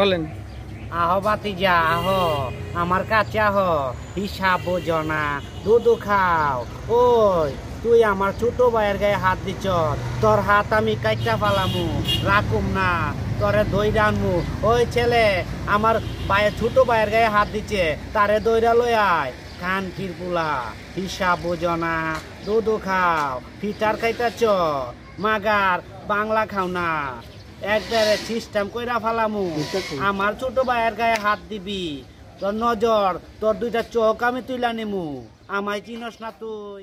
বলেন আহ বাতিজা আহ আমার কাছে আহ হিসাব জনা না দুধু খাও ওই তুই আমার ছোট ভাইয়ের গায়ে হাত দিছ তোর হাত আমি কাইটা পালামু রাখুম না তোরে দই রানমু ওই ছেলে আমার ভাইয়ের ছোট ভাইয়ের গায়ে হাত দিছে তারে দইরা লই আয় খান কিরপুলা হিসাব বোঝো না দুধু খাও ফিটার খাইতা চ মাগার বাংলা খাও না একবারে সিস্টেম কইরা ফালামু আমার ছোট ভাইয়ের গায়ে হাত দিবি তোর নজর তোর দুইটা চোখ আমি তুইলা নিমু আমায় চিনস না তুই